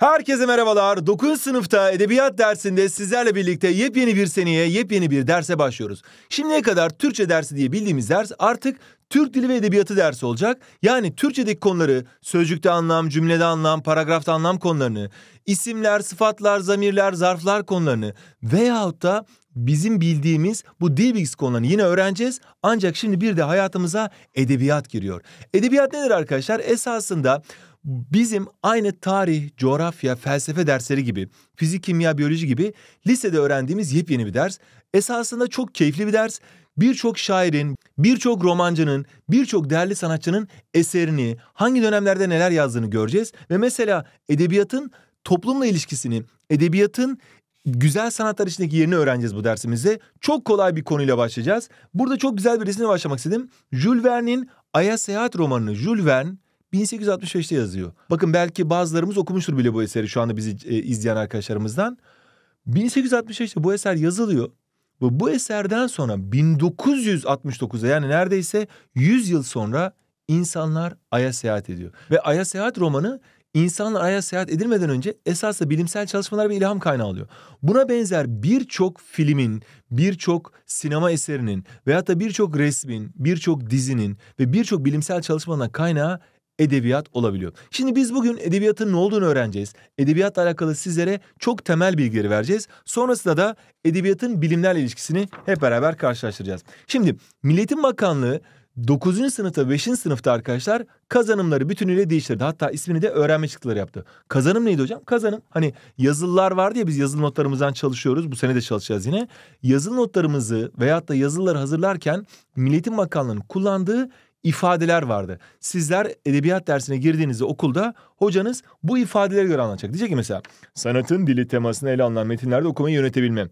Herkese merhabalar. 9. sınıfta edebiyat dersinde sizlerle birlikte yepyeni bir seneye, yepyeni bir derse başlıyoruz. Şimdiye kadar Türkçe dersi diye bildiğimiz ders artık Türk Dili ve Edebiyatı dersi olacak. Yani Türkçedeki konuları, sözcükte anlam, cümlede anlam, paragrafta anlam konularını, isimler, sıfatlar, zamirler, zarflar konularını veyahut da bizim bildiğimiz bu dil bilgisi konularını yine öğreneceğiz. Ancak şimdi bir de hayatımıza edebiyat giriyor. Edebiyat nedir arkadaşlar? Esasında Bizim aynı tarih, coğrafya, felsefe dersleri gibi, fizik, kimya, biyoloji gibi lisede öğrendiğimiz yepyeni bir ders. Esasında çok keyifli bir ders. Birçok şairin, birçok romancının, birçok değerli sanatçının eserini, hangi dönemlerde neler yazdığını göreceğiz. Ve mesela edebiyatın toplumla ilişkisini, edebiyatın güzel sanatlar içindeki yerini öğreneceğiz bu dersimizde. Çok kolay bir konuyla başlayacağız. Burada çok güzel bir resimle başlamak istedim. Jules Verne'in Ay'a Seyahat romanını Jules Verne 1865'te yazıyor. Bakın belki bazılarımız okumuştur bile bu eseri şu anda bizi e, izleyen arkadaşlarımızdan. 1865'te bu eser yazılıyor. Bu bu eserden sonra 1969'da yani neredeyse 100 yıl sonra insanlar Ay'a seyahat ediyor. Ve Ay'a seyahat romanı insanlar Ay'a seyahat edilmeden önce esasla bilimsel çalışmalar bir ilham kaynağı oluyor. Buna benzer birçok filmin, birçok sinema eserinin veyahut da birçok resmin, birçok dizinin ve birçok bilimsel çalışmanın kaynağı edebiyat olabiliyor. Şimdi biz bugün edebiyatın ne olduğunu öğreneceğiz. Edebiyatla alakalı sizlere çok temel bilgileri vereceğiz. Sonrasında da edebiyatın bilimlerle ilişkisini hep beraber karşılaştıracağız. Şimdi Milletin Bakanlığı 9. sınıfta 5. sınıfta arkadaşlar kazanımları bütünüyle değiştirdi. Hatta ismini de öğrenme çıktıları yaptı. Kazanım neydi hocam? Kazanım hani yazılılar vardı ya biz yazılı notlarımızdan çalışıyoruz. Bu sene de çalışacağız yine. Yazılı notlarımızı veyahut da yazılıları hazırlarken Milletin Bakanlığı'nın kullandığı ifadeler vardı. Sizler edebiyat dersine girdiğinizde okulda hocanız bu ifadelere göre anlatacak. Diyecek ki mesela sanatın dili temasını ele alınan metinlerde okumayı yönetebilme.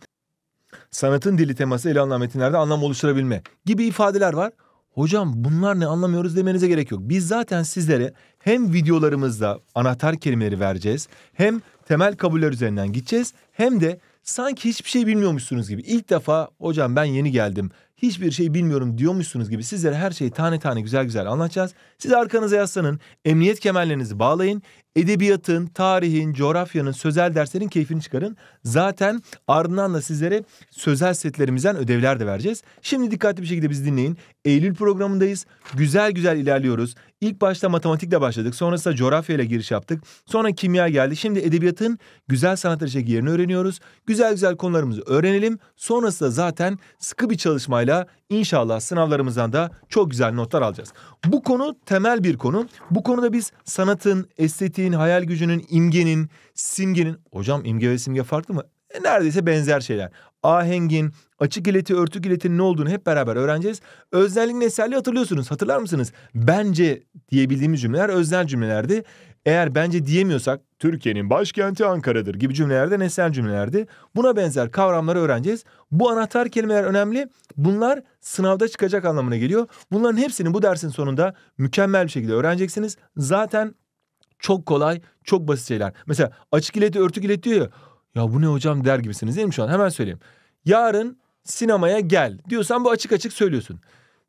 Sanatın dili teması ele alınan metinlerde anlam oluşturabilme gibi ifadeler var. Hocam bunlar ne anlamıyoruz demenize gerek yok. Biz zaten sizlere hem videolarımızda anahtar kelimeleri vereceğiz, hem temel kabuller üzerinden gideceğiz, hem de sanki hiçbir şey bilmiyormuşsunuz gibi ilk defa hocam ben yeni geldim hiçbir şey bilmiyorum diyormuşsunuz gibi sizlere her şeyi tane tane güzel güzel anlatacağız. Siz arkanıza yaslanın, emniyet kemerlerinizi bağlayın, edebiyatın, tarihin, coğrafyanın, sözel derslerin keyfini çıkarın. Zaten ardından da sizlere sözel setlerimizden ödevler de vereceğiz. Şimdi dikkatli bir şekilde bizi dinleyin. Eylül programındayız. Güzel güzel ilerliyoruz. İlk başta matematikle başladık. Sonrasında coğrafyayla giriş yaptık. Sonra kimya geldi. Şimdi edebiyatın güzel sanatları çek yerini öğreniyoruz. Güzel güzel konularımızı öğrenelim. Sonrasında zaten sıkı bir çalışmayla inşallah sınavlarımızdan da çok güzel notlar alacağız. Bu konu temel bir konu. Bu konuda biz sanatın, estetiğin, şeyin, hayal gücünün, imgenin, simgenin... Hocam imge ve simge farklı mı? E, neredeyse benzer şeyler. Ahengin, açık ileti, örtük iletinin ne olduğunu hep beraber öğreneceğiz. Öznellik neselli hatırlıyorsunuz. Hatırlar mısınız? Bence diyebildiğimiz cümleler öznel cümlelerdi. Eğer bence diyemiyorsak Türkiye'nin başkenti Ankara'dır gibi cümlelerde nesnel cümlelerdi. Buna benzer kavramları öğreneceğiz. Bu anahtar kelimeler önemli. Bunlar sınavda çıkacak anlamına geliyor. Bunların hepsini bu dersin sonunda mükemmel bir şekilde öğreneceksiniz. Zaten çok kolay, çok basit şeyler. Mesela açık ileti, örtük ilet diyor ya. Ya bu ne hocam der gibisiniz değil mi şu an? Hemen söyleyeyim. Yarın sinemaya gel diyorsan bu açık açık söylüyorsun.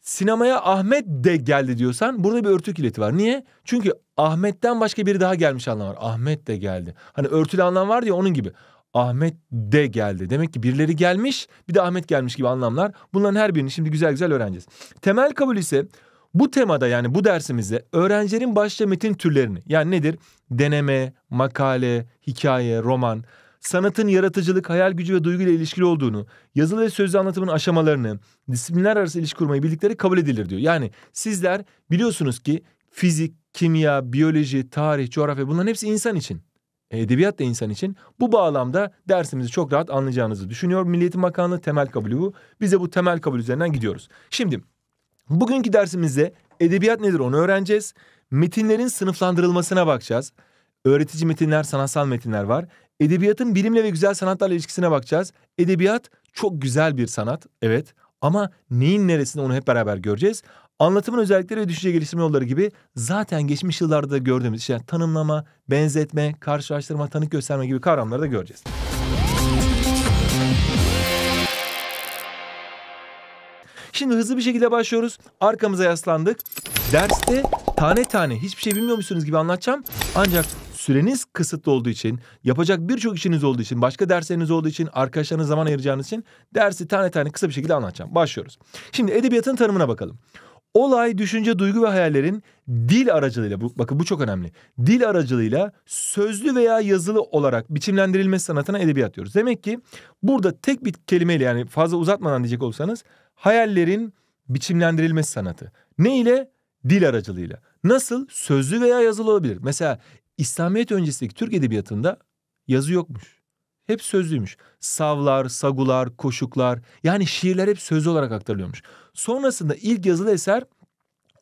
Sinemaya Ahmet de geldi diyorsan burada bir örtük ileti var. Niye? Çünkü Ahmet'ten başka biri daha gelmiş anlam var. Ahmet de geldi. Hani örtülü anlam var diye onun gibi. Ahmet de geldi. Demek ki birileri gelmiş bir de Ahmet gelmiş gibi anlamlar. Bunların her birini şimdi güzel güzel öğreneceğiz. Temel kabul ise bu temada yani bu dersimizde öğrencilerin başta metin türlerini yani nedir? Deneme, makale, hikaye, roman, sanatın yaratıcılık, hayal gücü ve duygu ile ilişkili olduğunu, yazılı ve sözlü anlatımın aşamalarını, disiplinler arası ilişki kurmayı bildikleri kabul edilir diyor. Yani sizler biliyorsunuz ki fizik, kimya, biyoloji, tarih, coğrafya bunların hepsi insan için. E, edebiyat da insan için. Bu bağlamda dersimizi çok rahat anlayacağınızı düşünüyor. Milli Eğitim Bakanlığı temel kabulü bu. Biz de bu temel kabul üzerinden gidiyoruz. Şimdi Bugünkü dersimizde edebiyat nedir onu öğreneceğiz. Metinlerin sınıflandırılmasına bakacağız. Öğretici metinler, sanatsal metinler var. Edebiyatın bilimle ve güzel sanatlarla ilişkisine bakacağız. Edebiyat çok güzel bir sanat, evet. Ama neyin neresinde onu hep beraber göreceğiz. Anlatımın özellikleri ve düşünce geliştirme yolları gibi zaten geçmiş yıllarda gördüğümüz işte tanımlama, benzetme, karşılaştırma, tanık gösterme gibi kavramları da göreceğiz. Şimdi hızlı bir şekilde başlıyoruz. Arkamıza yaslandık. Derste tane tane hiçbir şey bilmiyor musunuz gibi anlatacağım. Ancak süreniz kısıtlı olduğu için, yapacak birçok işiniz olduğu için, başka dersleriniz olduğu için, arkadaşlarınız zaman ayıracağınız için dersi tane tane kısa bir şekilde anlatacağım. Başlıyoruz. Şimdi edebiyatın tanımına bakalım. Olay, düşünce, duygu ve hayallerin dil aracılığıyla, bu, bakın bu çok önemli. Dil aracılığıyla sözlü veya yazılı olarak biçimlendirilmesi sanatına edebiyat diyoruz. Demek ki burada tek bir kelimeyle yani fazla uzatmadan diyecek olsanız hayallerin biçimlendirilmesi sanatı. Ne ile? Dil aracılığıyla. Nasıl? Sözlü veya yazılı olabilir. Mesela İslamiyet öncesindeki Türk edebiyatında yazı yokmuş hep sözlüymüş. Savlar, sagular, koşuklar yani şiirler hep sözlü olarak aktarılıyormuş. Sonrasında ilk yazılı eser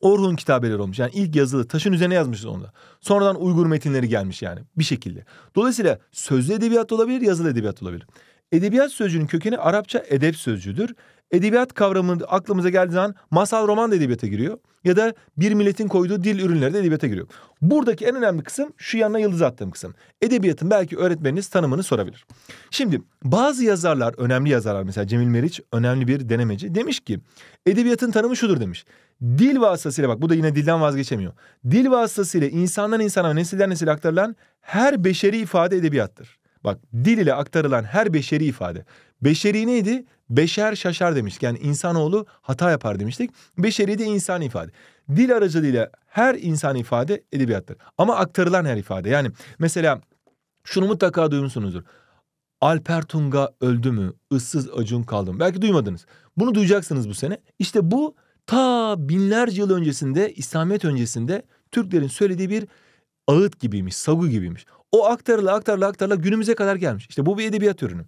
Orhun kitabeleri olmuş. Yani ilk yazılı taşın üzerine yazmışız onu da. Sonradan Uygur metinleri gelmiş yani bir şekilde. Dolayısıyla sözlü edebiyat olabilir, yazılı edebiyat olabilir. Edebiyat sözcüğünün kökeni Arapça edep sözcüğüdür. Edebiyat kavramı aklımıza geldiği zaman masal roman da edebiyata giriyor. Ya da bir milletin koyduğu dil ürünleri de edebiyata giriyor. Buradaki en önemli kısım şu yanına yıldız attığım kısım. Edebiyatın belki öğretmeniniz tanımını sorabilir. Şimdi bazı yazarlar, önemli yazarlar mesela Cemil Meriç önemli bir denemeci. Demiş ki edebiyatın tanımı şudur demiş. Dil vasıtasıyla bak bu da yine dilden vazgeçemiyor. Dil vasıtasıyla insandan insana nesilden nesile aktarılan her beşeri ifade edebiyattır. Bak dil ile aktarılan her beşeri ifade. Beşeri neydi? Beşer şaşar demiştik. Yani insanoğlu hata yapar demiştik. Beşeri de insan ifade. Dil aracılığıyla her insan ifade edebiyattır. Ama aktarılan her ifade. Yani mesela şunu mutlaka duymuşsunuzdur. Alper Tunga öldü mü? Issız acun kaldım. Belki duymadınız. Bunu duyacaksınız bu sene. İşte bu ta binlerce yıl öncesinde, İslamiyet öncesinde Türklerin söylediği bir ağıt gibiymiş, sagu gibiymiş. O aktarıla aktarıla aktarıla günümüze kadar gelmiş. İşte bu bir edebiyat ürünü.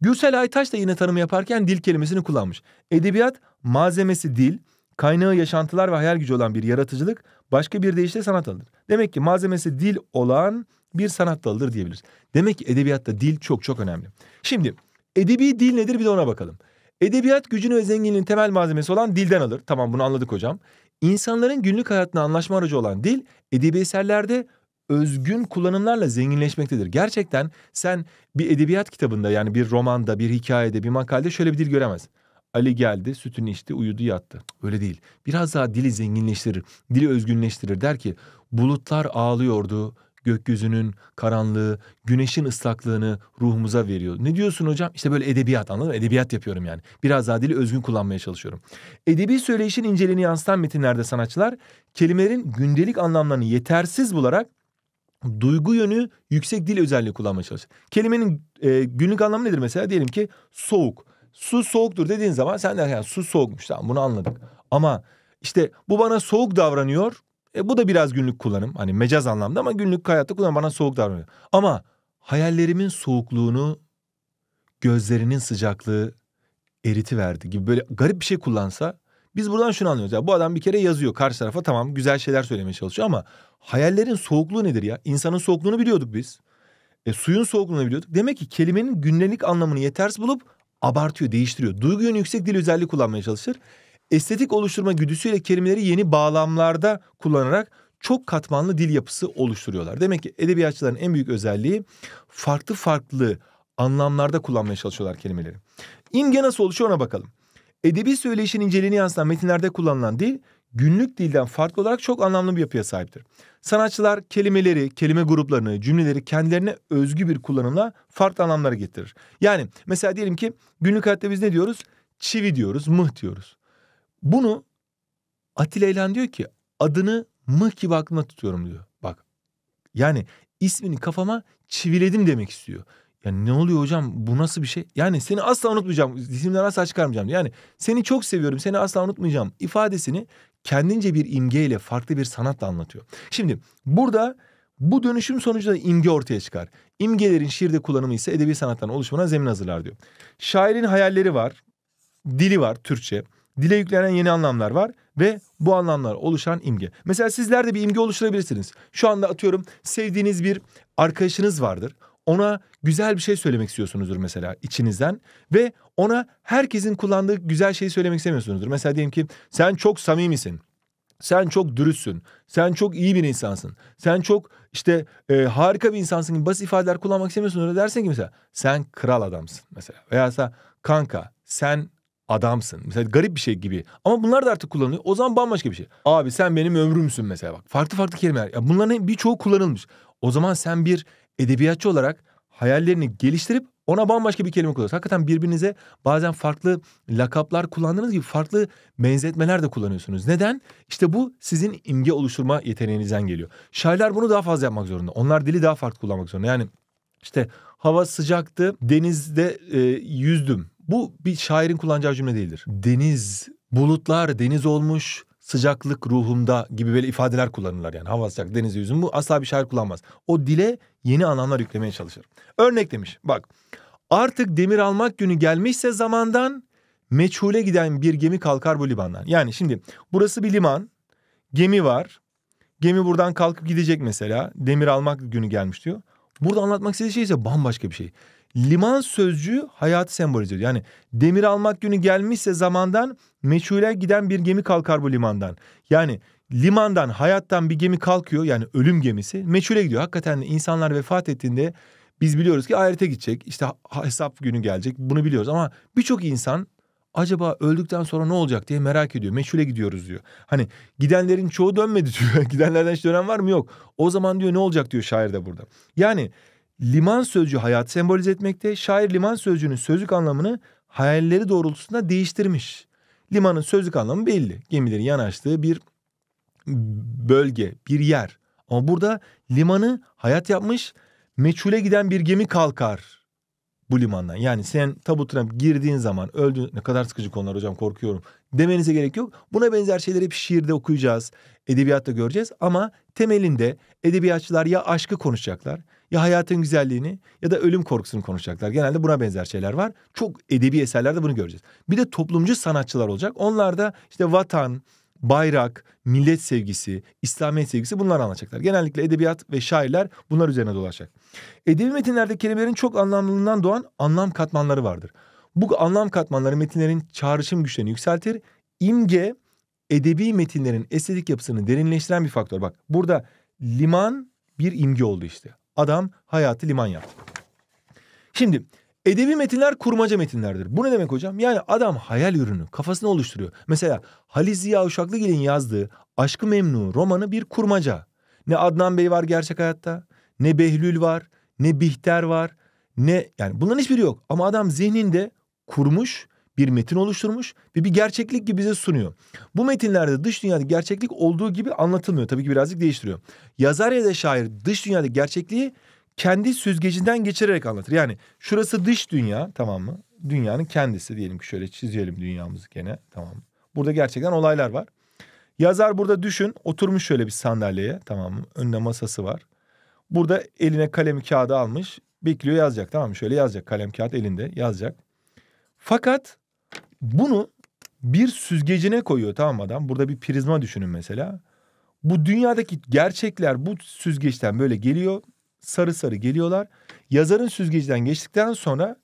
Gürsel Aytaş da yine tanımı yaparken dil kelimesini kullanmış. Edebiyat malzemesi dil, kaynağı yaşantılar ve hayal gücü olan bir yaratıcılık başka bir deyişle sanat dalıdır. Demek ki malzemesi dil olan bir sanat dalıdır diyebiliriz. Demek ki edebiyatta dil çok çok önemli. Şimdi edebi dil nedir bir de ona bakalım. Edebiyat gücünü ve zenginliğin temel malzemesi olan dilden alır. Tamam bunu anladık hocam. İnsanların günlük hayatına anlaşma aracı olan dil edebi eserlerde özgün kullanımlarla zenginleşmektedir. Gerçekten sen bir edebiyat kitabında yani bir romanda, bir hikayede, bir makalede şöyle bir dil göremez. Ali geldi, sütünü içti, uyudu, yattı. Öyle değil. Biraz daha dili zenginleştirir, dili özgünleştirir. Der ki bulutlar ağlıyordu, gökyüzünün karanlığı, güneşin ıslaklığını ruhumuza veriyor. Ne diyorsun hocam? İşte böyle edebiyat anladın mı? Edebiyat yapıyorum yani. Biraz daha dili özgün kullanmaya çalışıyorum. Edebi söyleyişin inceliğini yansıtan metinlerde sanatçılar kelimelerin gündelik anlamlarını yetersiz bularak duygu yönü yüksek dil özelliği kullanmaya çalışır. Kelimenin e, günlük anlamı nedir mesela? Diyelim ki soğuk. Su soğuktur dediğin zaman sen de yani su soğukmuş tamam bunu anladık. Ama işte bu bana soğuk davranıyor. E, bu da biraz günlük kullanım. Hani mecaz anlamda ama günlük hayatta kullanım bana soğuk davranıyor. Ama hayallerimin soğukluğunu gözlerinin sıcaklığı eriti verdi gibi böyle garip bir şey kullansa biz buradan şunu anlıyoruz. Ya bu adam bir kere yazıyor karşı tarafa tamam güzel şeyler söylemeye çalışıyor ama hayallerin soğukluğu nedir ya? İnsanın soğukluğunu biliyorduk biz. E, suyun soğukluğunu biliyorduk. Demek ki kelimenin günlük anlamını yetersiz bulup abartıyor, değiştiriyor. Duygu yönü yüksek dil özelliği kullanmaya çalışır. Estetik oluşturma güdüsüyle kelimeleri yeni bağlamlarda kullanarak çok katmanlı dil yapısı oluşturuyorlar. Demek ki edebiyatçıların en büyük özelliği farklı farklı anlamlarda kullanmaya çalışıyorlar kelimeleri. İmge nasıl oluşuyor ona bakalım. Edebi söyleşinin inceliğini yansıtan metinlerde kullanılan dil günlük dilden farklı olarak çok anlamlı bir yapıya sahiptir. Sanatçılar kelimeleri, kelime gruplarını, cümleleri kendilerine özgü bir kullanımla farklı anlamlara getirir. Yani mesela diyelim ki günlük hayatta biz ne diyoruz? Çivi diyoruz, mıh diyoruz. Bunu Atilla İlhan diyor ki adını mıh gibi aklımda tutuyorum diyor. Bak yani ismini kafama çiviledim demek istiyor. Ya ne oluyor hocam bu nasıl bir şey? Yani seni asla unutmayacağım. Dizimden asla çıkarmayacağım. Yani seni çok seviyorum seni asla unutmayacağım ifadesini kendince bir imgeyle farklı bir sanatla anlatıyor. Şimdi burada bu dönüşüm sonucunda imge ortaya çıkar. İmgelerin şiirde kullanımı ise edebi sanattan oluşmana zemin hazırlar diyor. Şairin hayalleri var, dili var Türkçe. Dile yüklenen yeni anlamlar var ve bu anlamlar oluşan imge. Mesela sizler de bir imge oluşturabilirsiniz. Şu anda atıyorum sevdiğiniz bir arkadaşınız vardır ona güzel bir şey söylemek istiyorsunuzdur mesela içinizden ve ona herkesin kullandığı güzel şeyi söylemek istemiyorsunuzdur. Mesela diyelim ki sen çok samimisin. Sen çok dürüstsün. Sen çok iyi bir insansın. Sen çok işte e, harika bir insansın gibi basit ifadeler kullanmak istemiyorsun. Öyle dersen ki mesela sen kral adamsın mesela. Veya kanka sen adamsın. Mesela garip bir şey gibi. Ama bunlar da artık kullanılıyor. O zaman bambaşka bir şey. Abi sen benim ömrümsün mesela bak. Farklı farklı kelimeler. Ya bunların birçoğu kullanılmış. O zaman sen bir edebiyatçı olarak hayallerini geliştirip ona bambaşka bir kelime kullanıyorsunuz. Hakikaten birbirinize bazen farklı lakaplar kullandığınız gibi farklı benzetmeler de kullanıyorsunuz. Neden? İşte bu sizin imge oluşturma yeteneğinizden geliyor. Şairler bunu daha fazla yapmak zorunda. Onlar dili daha farklı kullanmak zorunda. Yani işte hava sıcaktı, denizde e, yüzdüm. Bu bir şairin kullanacağı cümle değildir. Deniz, bulutlar deniz olmuş, sıcaklık ruhumda gibi böyle ifadeler kullanırlar yani. Hava sıcak, deniz yüzüm bu asla bir şair kullanmaz. O dile yeni anlamlar yüklemeye çalışır. Örnek demiş bak artık demir almak günü gelmişse zamandan meçhule giden bir gemi kalkar bu limandan. Yani şimdi burası bir liman, gemi var. Gemi buradan kalkıp gidecek mesela. Demir almak günü gelmiş diyor. Burada anlatmak istediği şey ise bambaşka bir şey. Liman sözcüğü hayatı sembolize ediyor. Yani demir almak günü gelmişse zamandan meçhule giden bir gemi kalkar bu limandan. Yani limandan hayattan bir gemi kalkıyor yani ölüm gemisi meçhule gidiyor. Hakikaten insanlar vefat ettiğinde biz biliyoruz ki ahirete gidecek işte hesap günü gelecek bunu biliyoruz ama birçok insan acaba öldükten sonra ne olacak diye merak ediyor. Meçhule gidiyoruz diyor. Hani gidenlerin çoğu dönmedi diyor. Gidenlerden hiç dönen var mı? Yok. O zaman diyor ne olacak diyor şair de burada. Yani liman sözcüğü hayat sembolize etmekte. Şair liman sözcüğünün sözlük anlamını hayalleri doğrultusunda değiştirmiş. Limanın sözlük anlamı belli. Gemilerin yanaştığı bir bölge, bir yer. Ama burada limanı hayat yapmış, meçhule giden bir gemi kalkar bu limandan. Yani sen tabutuna girdiğin zaman öldüğün... Ne kadar sıkıcı konular hocam korkuyorum. Demenize gerek yok. Buna benzer şeyleri hep şiirde okuyacağız, edebiyatta göreceğiz. Ama temelinde edebiyatçılar ya aşkı konuşacaklar ya hayatın güzelliğini ya da ölüm korkusunu konuşacaklar. Genelde buna benzer şeyler var. Çok edebi eserlerde bunu göreceğiz. Bir de toplumcu sanatçılar olacak. Onlar da işte vatan, bayrak, millet sevgisi, İslamiyet sevgisi bunları anlatacaklar. Genellikle edebiyat ve şairler bunlar üzerine dolaşacak. Edebi metinlerde kelimelerin çok anlamlılığından doğan anlam katmanları vardır. Bu anlam katmanları metinlerin çağrışım güçlerini yükseltir. İmge edebi metinlerin estetik yapısını derinleştiren bir faktör. Bak burada liman bir imge oldu işte. Adam hayatı liman yaptı. Şimdi edebi metinler kurmaca metinlerdir. Bu ne demek hocam? Yani adam hayal ürünü, kafasını oluşturuyor. Mesela Halil Ziya Uşaklıgil'in yazdığı Aşkı Memnu romanı bir kurmaca. Ne Adnan Bey var gerçek hayatta, ne Behlül var, ne Bihter var, ne yani bunların hiçbiri yok. Ama adam zihninde kurmuş bir metin oluşturmuş ve bir gerçeklik gibi bize sunuyor. Bu metinlerde dış dünyada gerçeklik olduğu gibi anlatılmıyor. Tabii ki birazcık değiştiriyor. Yazar ya da şair dış dünyada gerçekliği kendi süzgecinden geçirerek anlatır. Yani şurası dış dünya tamam mı? Dünyanın kendisi diyelim ki şöyle çizelim dünyamızı gene tamam mı? Burada gerçekten olaylar var. Yazar burada düşün oturmuş şöyle bir sandalyeye tamam mı? Önüne masası var. Burada eline kalemi kağıdı almış. Bekliyor yazacak tamam mı? Şöyle yazacak kalem kağıt elinde yazacak. Fakat bunu bir süzgecine koyuyor tamam adam. Burada bir prizma düşünün mesela. Bu dünyadaki gerçekler bu süzgeçten böyle geliyor. Sarı sarı geliyorlar. Yazarın süzgecden geçtikten sonra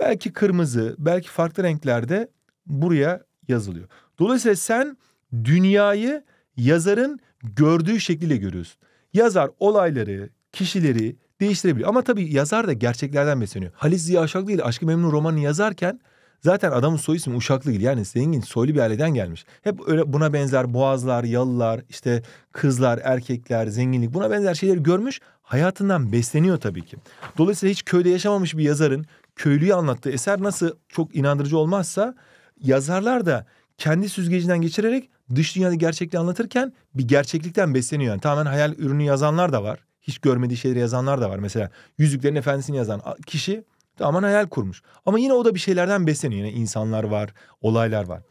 belki kırmızı, belki farklı renklerde buraya yazılıyor. Dolayısıyla sen dünyayı yazarın gördüğü şekliyle görüyorsun. Yazar olayları, kişileri değiştirebiliyor. Ama tabii yazar da gerçeklerden besleniyor. Halis Ziya Aşak değil Aşkı Memnun romanı yazarken Zaten adamın soy ismi Uşaklıgil yani zengin soylu bir aileden gelmiş. Hep öyle buna benzer boğazlar, yalılar, işte kızlar, erkekler, zenginlik buna benzer şeyleri görmüş. Hayatından besleniyor tabii ki. Dolayısıyla hiç köyde yaşamamış bir yazarın köylüyü anlattığı eser nasıl çok inandırıcı olmazsa yazarlar da kendi süzgecinden geçirerek dış dünyada gerçekliği anlatırken bir gerçeklikten besleniyor. Yani tamamen hayal ürünü yazanlar da var. Hiç görmediği şeyleri yazanlar da var. Mesela Yüzüklerin Efendisi'ni yazan kişi Tamamen hayal kurmuş. Ama yine o da bir şeylerden besleniyor. Yine insanlar var, olaylar var.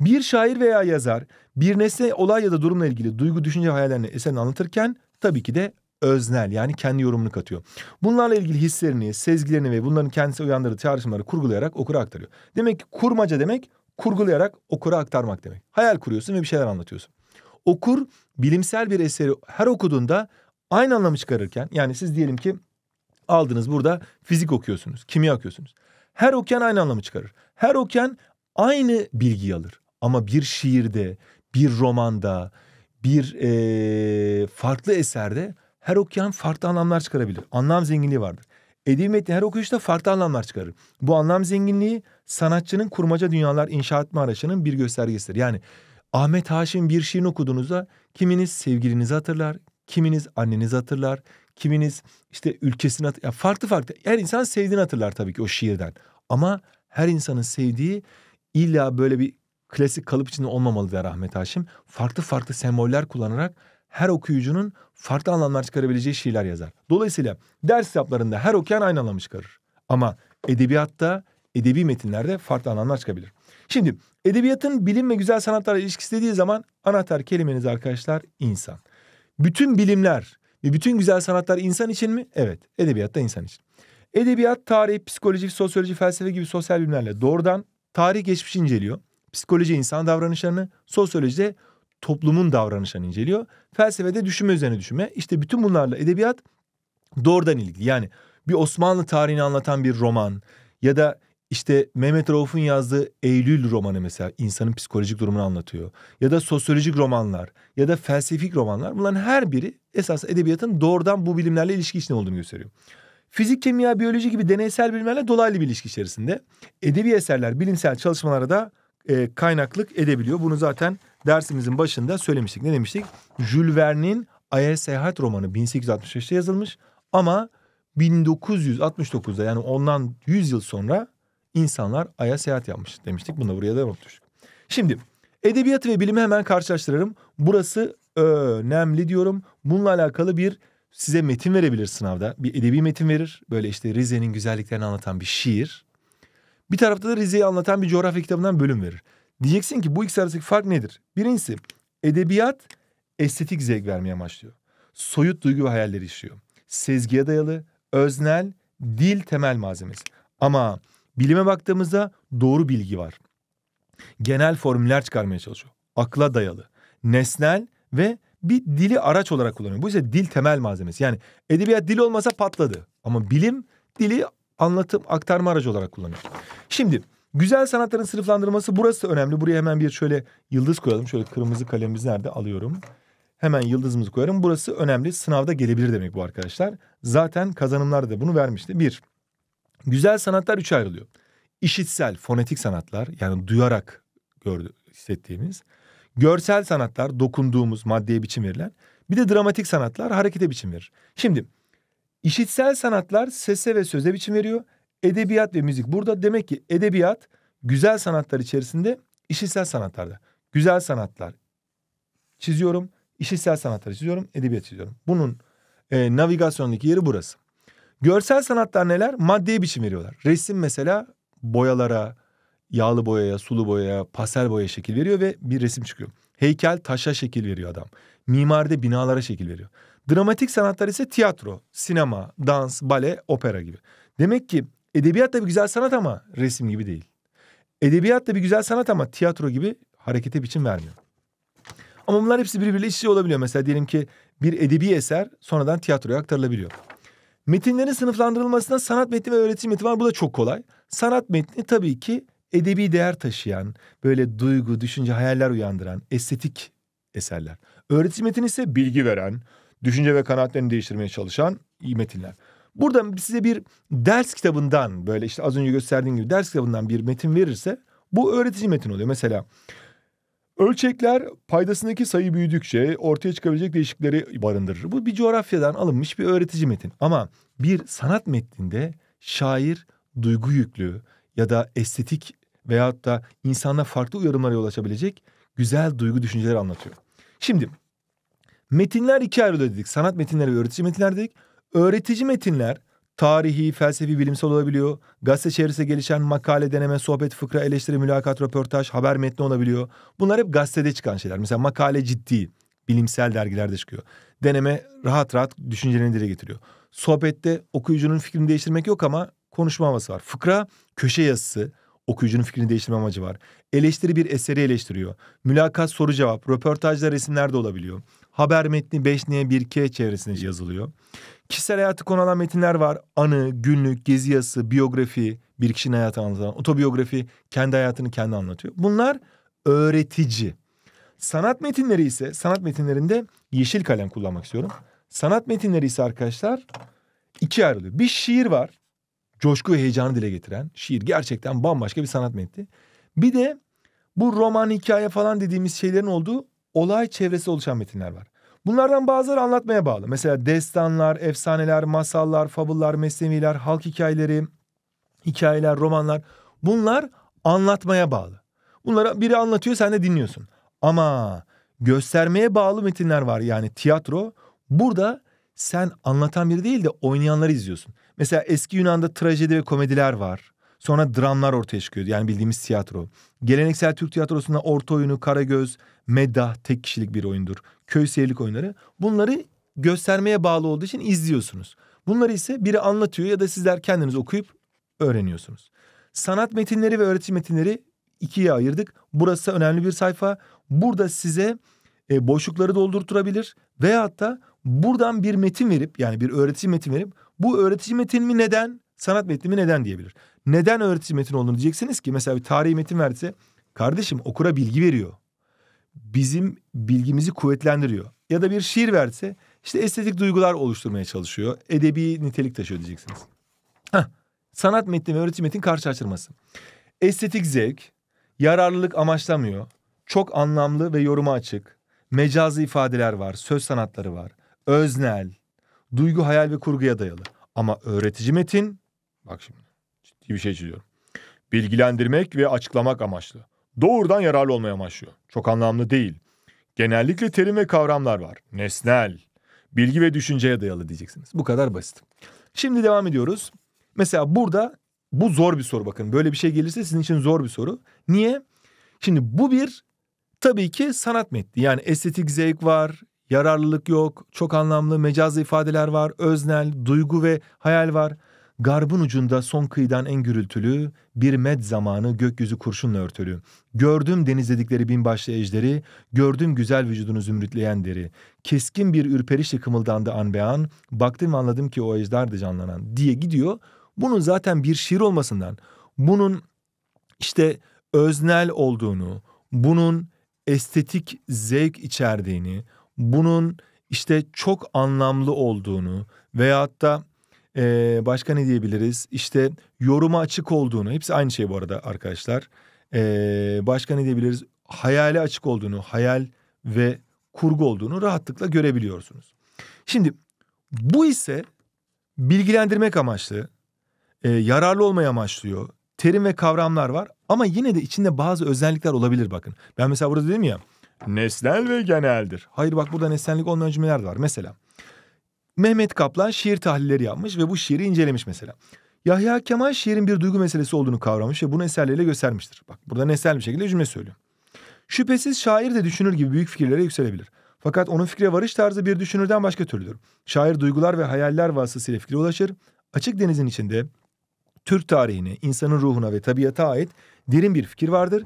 Bir şair veya yazar bir nesne olay ya da durumla ilgili duygu, düşünce, hayallerini eserini anlatırken tabii ki de öznel yani kendi yorumunu katıyor. Bunlarla ilgili hislerini, sezgilerini ve bunların kendisi uyandırdığı çağrışımları kurgulayarak okura aktarıyor. Demek ki kurmaca demek kurgulayarak okura aktarmak demek. Hayal kuruyorsun ve bir şeyler anlatıyorsun. Okur bilimsel bir eseri her okuduğunda aynı anlamı çıkarırken yani siz diyelim ki Aldınız burada fizik okuyorsunuz, kimya okuyorsunuz. Her okuyan aynı anlamı çıkarır. Her okuyan aynı bilgiyi alır. Ama bir şiirde, bir romanda, bir e, farklı eserde her okuyan farklı anlamlar çıkarabilir. Anlam zenginliği vardır. Edebi metni her okuyuşta farklı anlamlar çıkarır. Bu anlam zenginliği sanatçının kurmaca dünyalar inşa etme araçının bir göstergesidir. Yani Ahmet Haşim bir şiirini okuduğunuzda kiminiz sevgilinizi hatırlar, kiminiz annenizi hatırlar, kiminiz işte ülkesini ya farklı farklı her insan sevdiğini hatırlar tabii ki o şiirden. Ama her insanın sevdiği illa böyle bir klasik kalıp içinde olmamalı der Ahmet Haşim. Farklı farklı semboller kullanarak her okuyucunun farklı anlamlar çıkarabileceği şiirler yazar. Dolayısıyla ders kitaplarında her okuyan aynı anlamı çıkarır. Ama edebiyatta, edebi metinlerde farklı anlamlar çıkabilir. Şimdi edebiyatın bilim ve güzel sanatlarla ilişkisi dediği zaman anahtar kelimeniz arkadaşlar insan. Bütün bilimler, ve bütün güzel sanatlar insan için mi? Evet. Edebiyat da insan için. Edebiyat, tarih, psikoloji, sosyoloji, felsefe gibi sosyal bilimlerle doğrudan tarih geçmişi inceliyor. Psikoloji insan davranışlarını, sosyoloji de toplumun davranışlarını inceliyor. Felsefede düşünme üzerine düşünme. İşte bütün bunlarla edebiyat doğrudan ilgili. Yani bir Osmanlı tarihini anlatan bir roman ya da işte Mehmet Rauf'un yazdığı Eylül romanı mesela insanın psikolojik durumunu anlatıyor. Ya da sosyolojik romanlar ya da felsefik romanlar bunların her biri esas edebiyatın doğrudan bu bilimlerle ilişki içinde olduğunu gösteriyor. Fizik, kimya, biyoloji gibi deneysel bilimlerle dolaylı bir ilişki içerisinde. Edebi eserler bilimsel çalışmalara da e, kaynaklık edebiliyor. Bunu zaten dersimizin başında söylemiştik. Ne demiştik? Jules Verne'in Aya Seyahat romanı 1865'te yazılmış ama 1969'da yani ondan 100 yıl sonra insanlar Ay'a seyahat yapmış demiştik. Bunu da buraya da etmiştik. Şimdi edebiyatı ve bilimi hemen karşılaştırırım. Burası önemli diyorum. Bununla alakalı bir size metin verebilir sınavda. Bir edebi metin verir. Böyle işte Rize'nin güzelliklerini anlatan bir şiir. Bir tarafta da Rize'yi anlatan bir coğrafya kitabından bölüm verir. Diyeceksin ki bu ikisi arasındaki fark nedir? Birincisi edebiyat estetik zevk vermeye amaçlıyor. Soyut duygu ve hayalleri işliyor. Sezgiye dayalı, öznel, dil temel malzemesi. Ama Bilime baktığımızda doğru bilgi var. Genel formüller çıkarmaya çalışıyor. Akla dayalı, nesnel ve bir dili araç olarak kullanıyor. Bu ise dil temel malzemesi. Yani edebiyat dil olmasa patladı. Ama bilim dili anlatım aktarma aracı olarak kullanıyor. Şimdi güzel sanatların sınıflandırılması burası önemli. Buraya hemen bir şöyle yıldız koyalım. Şöyle kırmızı kalemimiz nerede alıyorum. Hemen yıldızımızı koyarım. Burası önemli. Sınavda gelebilir demek bu arkadaşlar. Zaten kazanımlarda da bunu vermişti. Bir, Güzel sanatlar üç ayrılıyor. İşitsel, fonetik sanatlar yani duyarak gördü, hissettiğimiz. Görsel sanatlar, dokunduğumuz, maddeye biçim verilen. Bir de dramatik sanatlar harekete biçim verir. Şimdi işitsel sanatlar sese ve söze biçim veriyor. Edebiyat ve müzik burada. Demek ki edebiyat güzel sanatlar içerisinde işitsel sanatlarda. Güzel sanatlar çiziyorum, işitsel sanatlar çiziyorum, edebiyat çiziyorum. Bunun e, navigasyondaki yeri burası. Görsel sanatlar neler? Maddeye biçim veriyorlar. Resim mesela boyalara, yağlı boyaya, sulu boyaya, pasel boyaya şekil veriyor ve bir resim çıkıyor. Heykel taşa şekil veriyor adam. Mimaride binalara şekil veriyor. Dramatik sanatlar ise tiyatro, sinema, dans, bale, opera gibi. Demek ki edebiyat da bir güzel sanat ama resim gibi değil. Edebiyat da bir güzel sanat ama tiyatro gibi harekete biçim vermiyor. Ama bunlar hepsi birbiriyle işçi olabiliyor. Mesela diyelim ki bir edebi eser sonradan tiyatroya aktarılabiliyor. Metinlerin sınıflandırılmasında sanat metni ve öğretim metni var. Bu da çok kolay. Sanat metni tabii ki edebi değer taşıyan, böyle duygu, düşünce, hayaller uyandıran, estetik eserler. Öğretim metni ise bilgi veren, düşünce ve kanaatlerini değiştirmeye çalışan iyi metinler. Burada size bir ders kitabından böyle işte az önce gösterdiğim gibi ders kitabından bir metin verirse bu öğretici metin oluyor. Mesela Ölçekler paydasındaki sayı büyüdükçe ortaya çıkabilecek değişiklikleri barındırır. Bu bir coğrafyadan alınmış bir öğretici metin. Ama bir sanat metninde şair duygu yüklü ya da estetik veyahut da insana farklı uyarımlara yol açabilecek güzel duygu düşünceleri anlatıyor. Şimdi metinler iki ayrı dedik. Sanat metinleri ve öğretici metinler dedik. Öğretici metinler tarihi, felsefi, bilimsel olabiliyor. Gazete çevresinde gelişen makale, deneme, sohbet, fıkra, eleştiri, mülakat, röportaj, haber metni olabiliyor. Bunlar hep gazetede çıkan şeyler. Mesela makale ciddi, bilimsel dergilerde çıkıyor. Deneme rahat rahat düşüncelerini dile getiriyor. Sohbette okuyucunun fikrini değiştirmek yok ama konuşma havası var. Fıkra köşe yazısı, okuyucunun fikrini değiştirme amacı var. Eleştiri bir eseri eleştiriyor. Mülakat soru cevap, röportajda resimler de olabiliyor. Haber metni 5N1K çevresinde yazılıyor. Kişisel hayatı konu alan metinler var. Anı, günlük, gezi yazısı, biyografi, bir kişinin hayatı anlatan, otobiyografi, kendi hayatını kendi anlatıyor. Bunlar öğretici. Sanat metinleri ise, sanat metinlerinde yeşil kalem kullanmak istiyorum. Sanat metinleri ise arkadaşlar ikiye ayrılıyor. Bir şiir var. Coşku ve heyecanı dile getiren şiir. Gerçekten bambaşka bir sanat metni. Bir de bu roman, hikaye falan dediğimiz şeylerin olduğu olay çevresi oluşan metinler var. Bunlardan bazıları anlatmaya bağlı. Mesela destanlar, efsaneler, masallar, fabullar, mesneviler, halk hikayeleri, hikayeler, romanlar. Bunlar anlatmaya bağlı. Bunlara biri anlatıyor sen de dinliyorsun. Ama göstermeye bağlı metinler var yani tiyatro. Burada sen anlatan biri değil de oynayanları izliyorsun. Mesela eski Yunan'da trajedi ve komediler var. Sonra dramlar ortaya çıkıyordu. Yani bildiğimiz tiyatro. Geleneksel Türk tiyatrosunda orta oyunu, Karagöz, Meddah tek kişilik bir oyundur. Köy seyirlik oyunları. Bunları göstermeye bağlı olduğu için izliyorsunuz. Bunları ise biri anlatıyor ya da sizler kendiniz okuyup öğreniyorsunuz. Sanat metinleri ve öğretim metinleri ikiye ayırdık. Burası önemli bir sayfa. Burada size e, boşlukları doldurturabilir veya da buradan bir metin verip yani bir öğretim metin verip bu öğretim metin mi neden sanat metnimi neden diyebilir. Neden öğretici metin olduğunu diyeceksiniz ki mesela bir tarihi metin verse kardeşim okura bilgi veriyor. Bizim bilgimizi kuvvetlendiriyor. Ya da bir şiir verse işte estetik duygular oluşturmaya çalışıyor. Edebi nitelik taşıyor diyeceksiniz. Heh, sanat metni ve öğretici metin karşılaştırması. Estetik zevk, yararlılık amaçlamıyor. Çok anlamlı ve yoruma açık. Mecazi ifadeler var, söz sanatları var. Öznel, duygu, hayal ve kurguya dayalı. Ama öğretici metin Bak şimdi ciddi bir şey çiziyorum. Bilgilendirmek ve açıklamak amaçlı. Doğrudan yararlı olmaya amaçlıyor. Çok anlamlı değil. Genellikle terim ve kavramlar var. Nesnel, bilgi ve düşünceye dayalı diyeceksiniz. Bu kadar basit. Şimdi devam ediyoruz. Mesela burada bu zor bir soru bakın. Böyle bir şey gelirse sizin için zor bir soru. Niye? Şimdi bu bir tabii ki sanat metni. Yani estetik zevk var, yararlılık yok, çok anlamlı mecazi ifadeler var, öznel, duygu ve hayal var. Garbın ucunda son kıyıdan en gürültülü, bir med zamanı gökyüzü kurşunla örtülü. Gördüm denizledikleri dedikleri binbaşlı ejderi, gördüm güzel vücudunu zümrütleyen deri. Keskin bir ürperişle kımıldandı anbean. baktım anladım ki o ejderdi canlanan diye gidiyor. Bunun zaten bir şiir olmasından, bunun işte öznel olduğunu, bunun estetik zevk içerdiğini, bunun işte çok anlamlı olduğunu veyahut da ee, başka ne diyebiliriz? İşte yoruma açık olduğunu, hepsi aynı şey bu arada arkadaşlar. Ee, başka ne diyebiliriz? Hayale açık olduğunu, hayal ve kurgu olduğunu rahatlıkla görebiliyorsunuz. Şimdi bu ise bilgilendirmek amaçlı, e, yararlı olmaya amaçlıyor. Terim ve kavramlar var ama yine de içinde bazı özellikler olabilir bakın. Ben mesela burada dedim ya nesnel ve geneldir. Hayır bak burada nesnellik olmayan cümleler de var. Mesela Mehmet Kaplan şiir tahlilleri yapmış ve bu şiiri incelemiş mesela. Yahya Kemal şiirin bir duygu meselesi olduğunu kavramış ve bunu eserleriyle göstermiştir. Bak burada nesel bir şekilde cümle söylüyor. Şüphesiz şair de düşünür gibi büyük fikirlere yükselebilir. Fakat onun fikre varış tarzı bir düşünürden başka türlüdür. Şair duygular ve hayaller vasıtasıyla fikre ulaşır. Açık denizin içinde Türk tarihine, insanın ruhuna ve tabiata ait derin bir fikir vardır.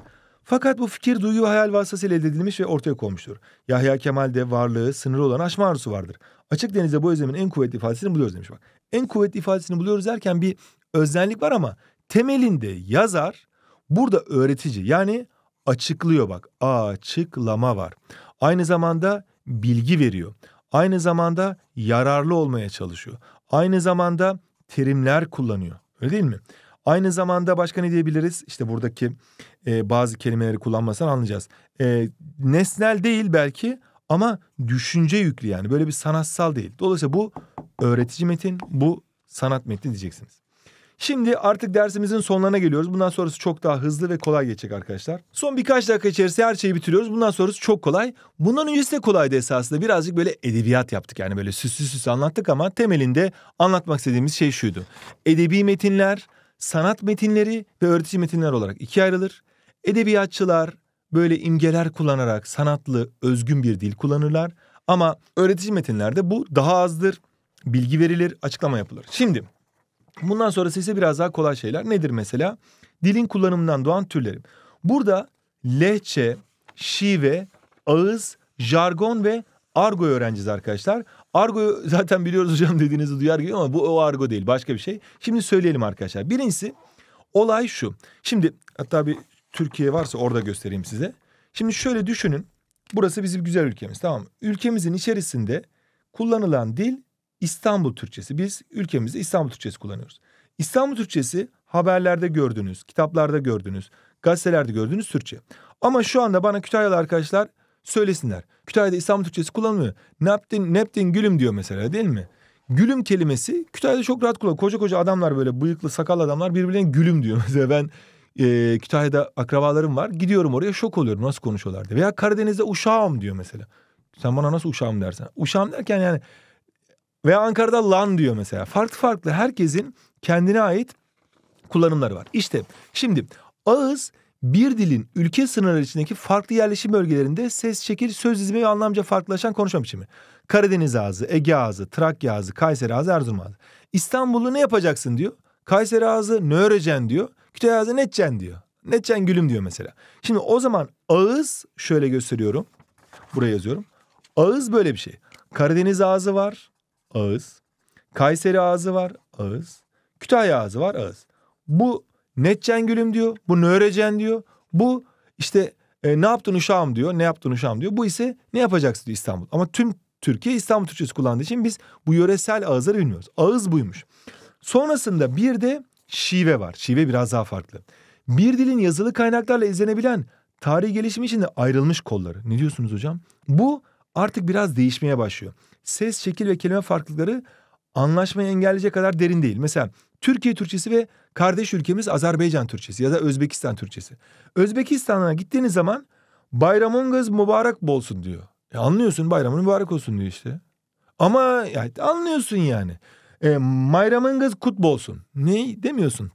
Fakat bu fikir duygu hayal vasıtasıyla elde edilmiş ve ortaya konmuştur. Yahya Kemal'de varlığı sınırı olan aşma arzusu vardır. Açık denizde bu özlemin en kuvvetli ifadesini buluyoruz demiş bak. En kuvvetli ifadesini buluyoruz derken bir özellik var ama temelinde yazar burada öğretici yani açıklıyor bak. Açıklama var. Aynı zamanda bilgi veriyor. Aynı zamanda yararlı olmaya çalışıyor. Aynı zamanda terimler kullanıyor. Öyle değil mi? Aynı zamanda başka ne diyebiliriz? İşte buradaki e, bazı kelimeleri kullanmasan anlayacağız. E, nesnel değil belki ama düşünce yüklü yani böyle bir sanatsal değil. Dolayısıyla bu öğretici metin, bu sanat metni diyeceksiniz. Şimdi artık dersimizin sonlarına geliyoruz. Bundan sonrası çok daha hızlı ve kolay geçecek arkadaşlar. Son birkaç dakika içerisinde her şeyi bitiriyoruz. Bundan sonrası çok kolay. Bundan öncesi de kolaydı esasında. Birazcık böyle edebiyat yaptık. Yani böyle süslü süslü anlattık ama temelinde anlatmak istediğimiz şey şuydu. Edebi metinler sanat metinleri ve öğretici metinler olarak ikiye ayrılır. Edebiyatçılar böyle imgeler kullanarak sanatlı, özgün bir dil kullanırlar. Ama öğretici metinlerde bu daha azdır. Bilgi verilir, açıklama yapılır. Şimdi bundan sonrası ise biraz daha kolay şeyler. Nedir mesela? Dilin kullanımından doğan türleri. Burada lehçe, şive, ağız, jargon ve argo öğreneceğiz arkadaşlar. Argo zaten biliyoruz hocam dediğinizi duyar gibi ama bu o argo değil başka bir şey. Şimdi söyleyelim arkadaşlar. Birincisi olay şu. Şimdi hatta bir Türkiye varsa orada göstereyim size. Şimdi şöyle düşünün. Burası bizim güzel ülkemiz tamam mı? Ülkemizin içerisinde kullanılan dil İstanbul Türkçesi. Biz ülkemizde İstanbul Türkçesi kullanıyoruz. İstanbul Türkçesi haberlerde gördünüz, kitaplarda gördünüz, gazetelerde gördünüz Türkçe. Ama şu anda bana Kütahyalı arkadaşlar söylesinler. Kütahya'da İstanbul Türkçesi kullanılmıyor. Neptin, Neptin gülüm diyor mesela değil mi? Gülüm kelimesi Kütahya'da çok rahat kullanılıyor. Koca koca adamlar böyle bıyıklı sakallı adamlar birbirlerine gülüm diyor. Mesela ben e, Kütahya'da akrabalarım var. Gidiyorum oraya şok oluyorum nasıl konuşuyorlar diye. Veya Karadeniz'de uşağım diyor mesela. Sen bana nasıl uşağım dersen. Uşağım derken yani veya Ankara'da lan diyor mesela. Farklı farklı herkesin kendine ait kullanımları var. İşte şimdi ağız bir dilin ülke sınırları içindeki farklı yerleşim bölgelerinde ses, şekil, söz dizimi ve anlamca farklılaşan konuşma biçimi. Karadeniz ağzı, Ege ağzı, Trakya ağzı, Kayseri ağzı, Erzurum ağzı. İstanbul'u ne yapacaksın diyor. Kayseri ağzı ne öreceksin diyor. Kütahya ağzı ne diyor. Ne gülüm diyor mesela. Şimdi o zaman ağız şöyle gösteriyorum. Buraya yazıyorum. Ağız böyle bir şey. Karadeniz ağzı var. Ağız. Kayseri ağzı var. Ağız. Kütahya ağzı var. Ağız. Bu ne gülüm diyor. bu nörecen diyor. Bu işte e, ne yaptın uşağım diyor. Ne yaptın uşağım diyor. Bu ise ne yapacaksın diyor İstanbul. Ama tüm Türkiye İstanbul Türkçesi kullandığı için biz bu yöresel ağızları bilmiyoruz. Ağız buymuş. Sonrasında bir de şive var. Şive biraz daha farklı. Bir dilin yazılı kaynaklarla izlenebilen tarihi gelişimi içinde ayrılmış kolları. Ne diyorsunuz hocam? Bu artık biraz değişmeye başlıyor. Ses, şekil ve kelime farklılıkları anlaşmayı engelleyecek kadar derin değil. Mesela Türkiye Türkçesi ve kardeş ülkemiz Azerbaycan Türkçesi ya da Özbekistan Türkçesi. Özbekistan'a gittiğiniz zaman bayramınız mübarek bolsun diyor. E anlıyorsun bayramın mübarek olsun diyor işte. Ama yani anlıyorsun yani. E, bayramınız kutlu olsun. Ne demiyorsun?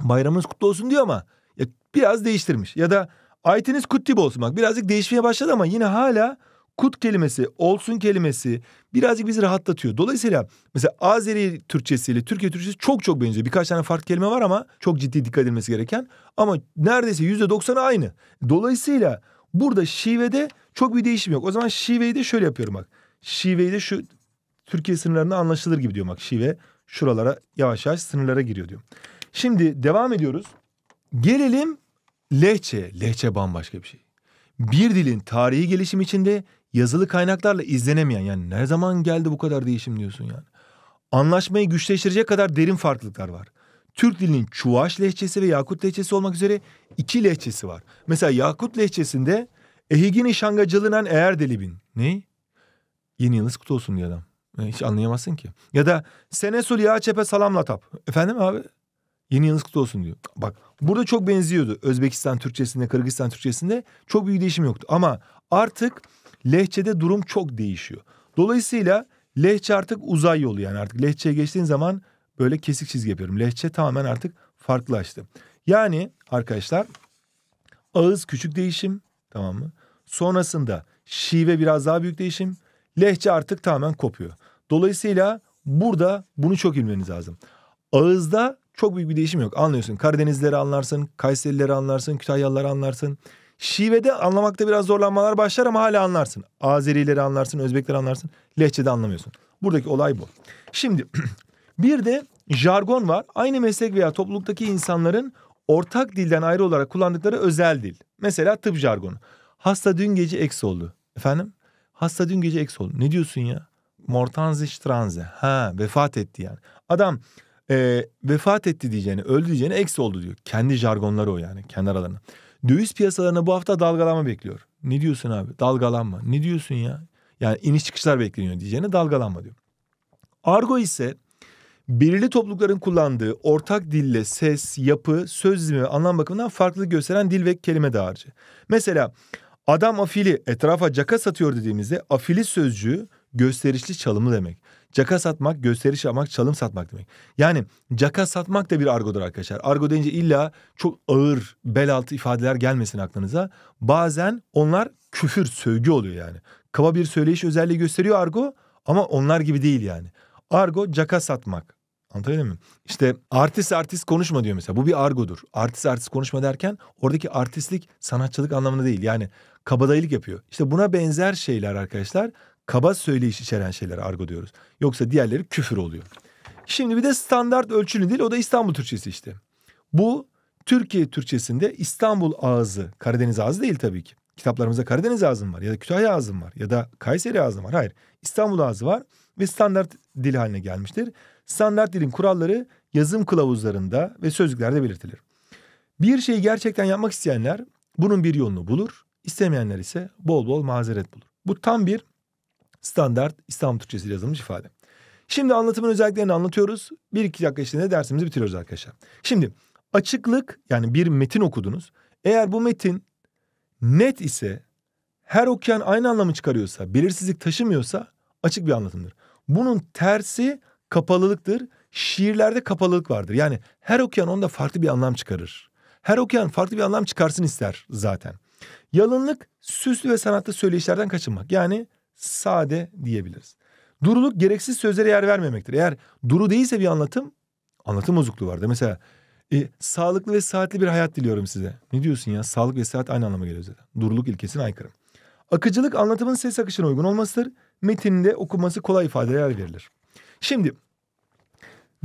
Bayramınız kutlu olsun diyor ama ya, biraz değiştirmiş. Ya da ayetiniz kutlu olsun. Bak birazcık değişmeye başladı ama yine hala kut kelimesi, olsun kelimesi birazcık bizi rahatlatıyor. Dolayısıyla mesela Azeri Türkçesiyle Türkiye Türkçesi çok çok benziyor. Birkaç tane farklı kelime var ama çok ciddi dikkat edilmesi gereken. Ama neredeyse yüzde doksanı aynı. Dolayısıyla burada şivede çok bir değişim yok. O zaman şiveyi de şöyle yapıyorum bak. Şiveyi de şu Türkiye sınırlarında anlaşılır gibi diyorum bak. Şive şuralara yavaş yavaş sınırlara giriyor diyorum. Şimdi devam ediyoruz. Gelelim lehçe. Lehçe bambaşka bir şey. Bir dilin tarihi gelişim içinde yazılı kaynaklarla izlenemeyen yani ne zaman geldi bu kadar değişim diyorsun yani. Anlaşmayı güçleştirecek kadar derin farklılıklar var. Türk dilinin Çuvaş lehçesi ve Yakut lehçesi olmak üzere iki lehçesi var. Mesela Yakut lehçesinde Ehigini şangacılınan eğer delibin. Ne? Yeni yılınız kutlu olsun diye adam. E, hiç anlayamazsın ki. Ya da Senesul ya çepe Efendim abi? Yeni yılınız kutlu olsun diyor. Bak burada çok benziyordu. Özbekistan Türkçesinde, Kırgızistan Türkçesinde çok büyük değişim yoktu. Ama artık lehçede durum çok değişiyor. Dolayısıyla lehçe artık uzay yolu yani artık lehçeye geçtiğin zaman böyle kesik çizgi yapıyorum. Lehçe tamamen artık farklılaştı. Yani arkadaşlar ağız küçük değişim tamam mı? Sonrasında şive biraz daha büyük değişim. Lehçe artık tamamen kopuyor. Dolayısıyla burada bunu çok bilmeniz lazım. Ağızda çok büyük bir değişim yok. Anlıyorsun Karadenizleri anlarsın, Kayserileri anlarsın, Kütahyalıları anlarsın. Şivede anlamakta biraz zorlanmalar başlar ama hala anlarsın. Azerileri anlarsın, Özbekleri anlarsın. Lehçede anlamıyorsun. Buradaki olay bu. Şimdi bir de jargon var. Aynı meslek veya topluluktaki insanların ortak dilden ayrı olarak kullandıkları özel dil. Mesela tıp jargonu. Hasta dün gece eks oldu. Efendim? Hasta dün gece eks oldu. Ne diyorsun ya? Mortanziş transe. Ha vefat etti yani. Adam e, vefat etti diyeceğini, öldü diyeceğini eks oldu diyor. Kendi jargonları o yani kendi aralarında. Döviz piyasalarına bu hafta dalgalanma bekliyor. Ne diyorsun abi? Dalgalanma. Ne diyorsun ya? Yani iniş çıkışlar bekleniyor diyeceğine dalgalanma diyor. Argo ise belirli toplulukların kullandığı ortak dille ses, yapı, söz dizimi anlam bakımından farklılık gösteren dil ve kelime dağarcığı. Mesela adam afili etrafa caka satıyor dediğimizde afili sözcüğü gösterişli çalımı demek. Caka satmak, gösteriş yapmak, çalım satmak demek. Yani caka satmak da bir argodur arkadaşlar. Argo deyince illa çok ağır bel altı ifadeler gelmesin aklınıza. Bazen onlar küfür, sövgü oluyor yani. Kaba bir söyleyiş özelliği gösteriyor argo ama onlar gibi değil yani. Argo caka satmak. Anlatabildim mi? İşte artist artist konuşma diyor mesela. Bu bir argodur. Artist artist konuşma derken oradaki artistlik sanatçılık anlamında değil. Yani kabadayılık yapıyor. İşte buna benzer şeyler arkadaşlar kaba söyleyiş içeren şeyler argo diyoruz. Yoksa diğerleri küfür oluyor. Şimdi bir de standart ölçülü dil o da İstanbul Türkçesi işte. Bu Türkiye Türkçesinde İstanbul ağzı, Karadeniz ağzı değil tabii ki. Kitaplarımızda Karadeniz ağzım var ya da Kütahya ağzım var ya da Kayseri ağzım var. Hayır İstanbul ağzı var ve standart dil haline gelmiştir. Standart dilin kuralları yazım kılavuzlarında ve sözlüklerde belirtilir. Bir şeyi gerçekten yapmak isteyenler bunun bir yolunu bulur. İstemeyenler ise bol bol mazeret bulur. Bu tam bir standart İslam Türkçe'si yazılmış ifade. Şimdi anlatımın özelliklerini anlatıyoruz. Bir iki dakika içinde dersimizi bitiriyoruz arkadaşlar. Şimdi açıklık yani bir metin okudunuz. Eğer bu metin net ise her okuyan aynı anlamı çıkarıyorsa, belirsizlik taşımıyorsa açık bir anlatımdır. Bunun tersi kapalılıktır. Şiirlerde kapalılık vardır. Yani her okuyan onda farklı bir anlam çıkarır. Her okuyan farklı bir anlam çıkarsın ister zaten. Yalınlık süslü ve sanatlı söyleyişlerden kaçınmak. Yani sade diyebiliriz. Duruluk gereksiz sözlere yer vermemektir. Eğer duru değilse bir anlatım, anlatım bozukluğu vardır. Mesela e, sağlıklı ve saatli bir hayat diliyorum size. Ne diyorsun ya? Sağlık ve saat aynı anlama geliyor zaten. Duruluk ilkesine aykırı. Akıcılık anlatımın ses akışına uygun olmasıdır. Metinde okunması kolay ifadeler verilir. Şimdi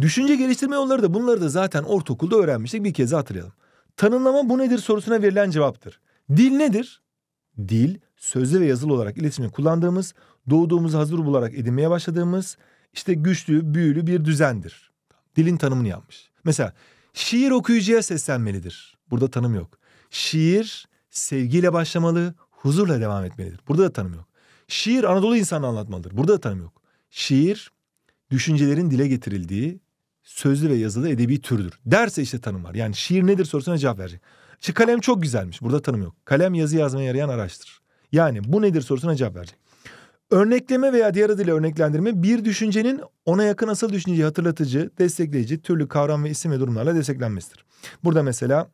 düşünce geliştirme yolları da bunları da zaten ortaokulda öğrenmiştik. Bir kez hatırlayalım. Tanımlama bu nedir sorusuna verilen cevaptır. Dil nedir? Dil sözlü ve yazılı olarak iletişimi kullandığımız, doğduğumuzu hazır bularak edinmeye başladığımız işte güçlü, büyülü bir düzendir. Dilin tanımını yapmış. Mesela şiir okuyucuya seslenmelidir. Burada tanım yok. Şiir sevgiyle başlamalı, huzurla devam etmelidir. Burada da tanım yok. Şiir Anadolu insanı anlatmalıdır. Burada da tanım yok. Şiir düşüncelerin dile getirildiği sözlü ve yazılı edebi türdür. Derse işte tanım var. Yani şiir nedir sorusuna cevap verecek. Çünkü kalem çok güzelmiş. Burada tanım yok. Kalem yazı yazmaya yarayan araçtır. Yani bu nedir sorusuna cevap verecek. Örnekleme veya diğer adıyla örneklendirme bir düşüncenin ona yakın asıl düşünceyi hatırlatıcı, destekleyici türlü kavram ve isim ve durumlarla desteklenmesidir. Burada mesela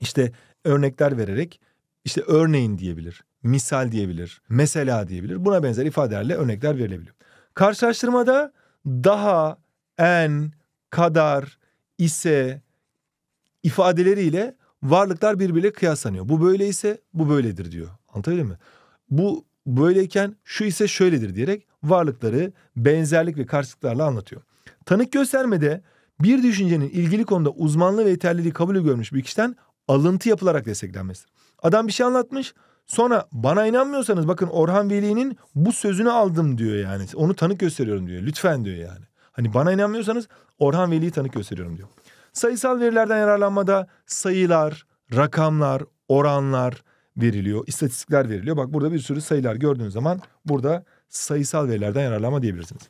işte örnekler vererek işte örneğin diyebilir, misal diyebilir, mesela diyebilir. Buna benzer ifadelerle örnekler verilebilir. Karşılaştırmada daha, en, kadar, ise ifadeleriyle varlıklar birbiriyle kıyaslanıyor. Bu böyle ise bu böyledir diyor. Anlatabildim mi? Bu böyleyken şu ise şöyledir diyerek varlıkları benzerlik ve karşılıklarla anlatıyor. Tanık göstermede bir düşüncenin ilgili konuda uzmanlığı ve yeterliliği kabul görmüş bir kişiden alıntı yapılarak desteklenmesi. Adam bir şey anlatmış sonra bana inanmıyorsanız bakın Orhan Veli'nin bu sözünü aldım diyor yani. Onu tanık gösteriyorum diyor lütfen diyor yani. Hani bana inanmıyorsanız Orhan Veli'yi tanık gösteriyorum diyor. Sayısal verilerden yararlanmada sayılar, rakamlar, oranlar, veriliyor, istatistikler veriliyor. Bak burada bir sürü sayılar gördüğünüz zaman burada sayısal verilerden yararlanma diyebilirsiniz.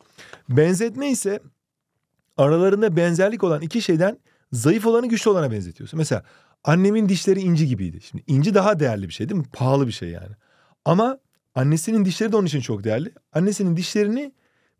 Benzetme ise aralarında benzerlik olan iki şeyden zayıf olanı güçlü olana benzetiyorsun. Mesela annemin dişleri inci gibiydi. Şimdi inci daha değerli bir şey değil mi? Pahalı bir şey yani. Ama annesinin dişleri de onun için çok değerli. Annesinin dişlerini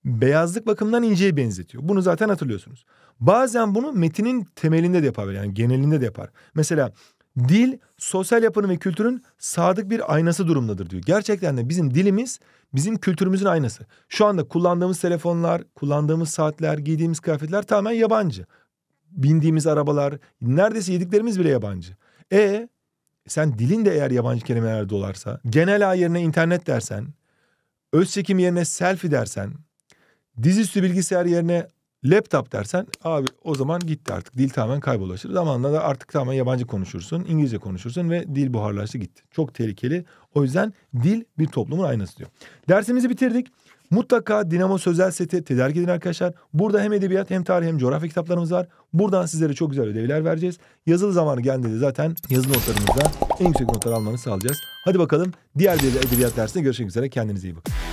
beyazlık bakımından inceye benzetiyor. Bunu zaten hatırlıyorsunuz. Bazen bunu metinin temelinde de yapar yani genelinde de yapar. Mesela Dil sosyal yapının ve kültürün sadık bir aynası durumdadır diyor. Gerçekten de bizim dilimiz bizim kültürümüzün aynası. Şu anda kullandığımız telefonlar, kullandığımız saatler, giydiğimiz kıyafetler tamamen yabancı. Bindiğimiz arabalar, neredeyse yediklerimiz bile yabancı. E sen dilin de eğer yabancı kelimeler dolarsa, genel ağ yerine internet dersen, öz çekim yerine selfie dersen, dizüstü bilgisayar yerine Laptop dersen abi o zaman gitti artık. Dil tamamen kaybolaşır. Zamanla da artık tamamen yabancı konuşursun, İngilizce konuşursun ve dil buharlaştı gitti. Çok tehlikeli. O yüzden dil bir toplumun aynası diyor. Dersimizi bitirdik. Mutlaka Dinamo Sözel Seti tedarik edin arkadaşlar. Burada hem edebiyat hem tarih hem coğrafya kitaplarımız var. Buradan sizlere çok güzel ödevler vereceğiz. Yazılı zamanı geldiğinde zaten yazılı notlarımızdan en yüksek notları almanızı sağlayacağız. Hadi bakalım diğer bir edebiyat dersinde görüşmek üzere. Kendinize iyi bakın.